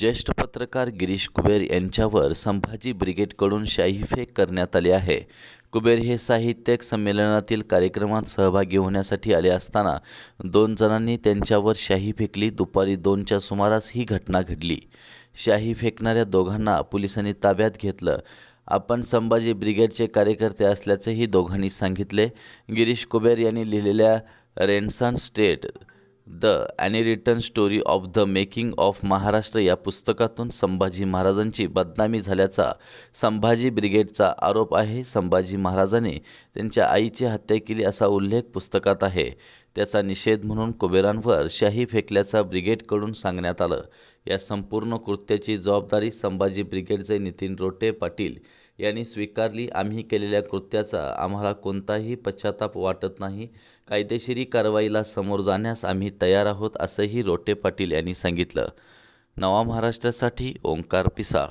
ज्येष्ठ पत्रकार गिरीश कुबेर यांच्यावर संभाजी ब्रिगेडकडून शाही फेक करण्यात आली आहे कुबेर हे साहित्यिक संमेलनातील कार्यक्रमात सहभागी होण्यासाठी आले असताना दोन जणांनी त्यांच्यावर शाही फेकली दुपारी दोनच्या सुमारास ही घटना घडली शाही फेकणाऱ्या दोघांना पोलिसांनी ताब्यात घेतलं आपण संभाजी ब्रिगेडचे कार्यकर्ते असल्याचेही दोघांनी सांगितले गिरीश कुबेर यांनी लिहिलेल्या renaissance state the unwritten story of the making of Maharashtra या पुस्तकातून संभाजी महाराजांची बदनामी झाल्याचा संभाजी ब्रिगेडचा आरोप आहे संभाजी महाराजांनी त्यांच्या आईची हत्या केली असा उल्लेख पुस्तकात आहे त्याचा निषेध म्हणून कुबेरांवर शाही फेकल्याचा ब्रिगेडकडून सांगण्यात आलं या संपूर्ण कृत्याची जबाबदारी संभाजी ब्रिगेडचे नितीन रोटे पाटील यांनी स्वीकारली आम्ही केलेल्या कृत्याचा आम्हाला कोणताही पश्चाताप वाटत नाही कायदेशीरी कारवाईला समोर जाण्यास आम्ही तयार आहोत असंही रोटे पाटील यांनी सांगितलं नवा महाराष्ट्रासाठी ओंकार पिसाळ